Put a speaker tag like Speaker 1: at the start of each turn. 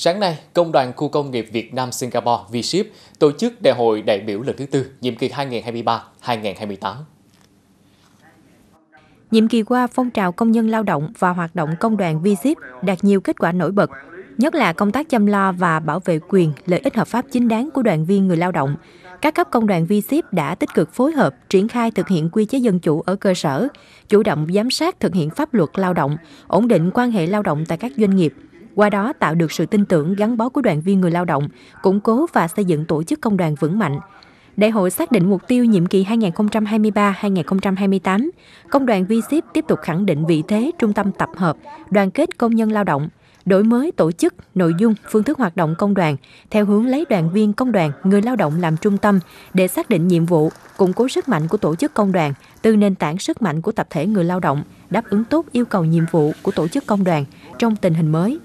Speaker 1: Sáng nay, Công đoàn Khu công nghiệp Việt Nam Singapore V-Ship tổ chức đại hội đại biểu lần thứ tư, nhiệm kỳ 2023-2028.
Speaker 2: Nhiệm kỳ qua, phong trào công nhân lao động và hoạt động công đoàn V-Ship đạt nhiều kết quả nổi bật, nhất là công tác chăm lo và bảo vệ quyền, lợi ích hợp pháp chính đáng của đoàn viên người lao động. Các cấp công đoàn V-Ship đã tích cực phối hợp, triển khai thực hiện quy chế dân chủ ở cơ sở, chủ động giám sát thực hiện pháp luật lao động, ổn định quan hệ lao động tại các doanh nghiệp, qua đó tạo được sự tin tưởng gắn bó của đoàn viên người lao động, củng cố và xây dựng tổ chức công đoàn vững mạnh. Đại hội xác định mục tiêu nhiệm kỳ 2023-2028, công đoàn Ship tiếp tục khẳng định vị thế trung tâm tập hợp, đoàn kết công nhân lao động, đổi mới tổ chức, nội dung, phương thức hoạt động công đoàn theo hướng lấy đoàn viên công đoàn, người lao động làm trung tâm để xác định nhiệm vụ, củng cố sức mạnh của tổ chức công đoàn từ nền tảng sức mạnh của tập thể người lao động, đáp ứng tốt yêu cầu nhiệm vụ của tổ chức công đoàn trong tình hình mới.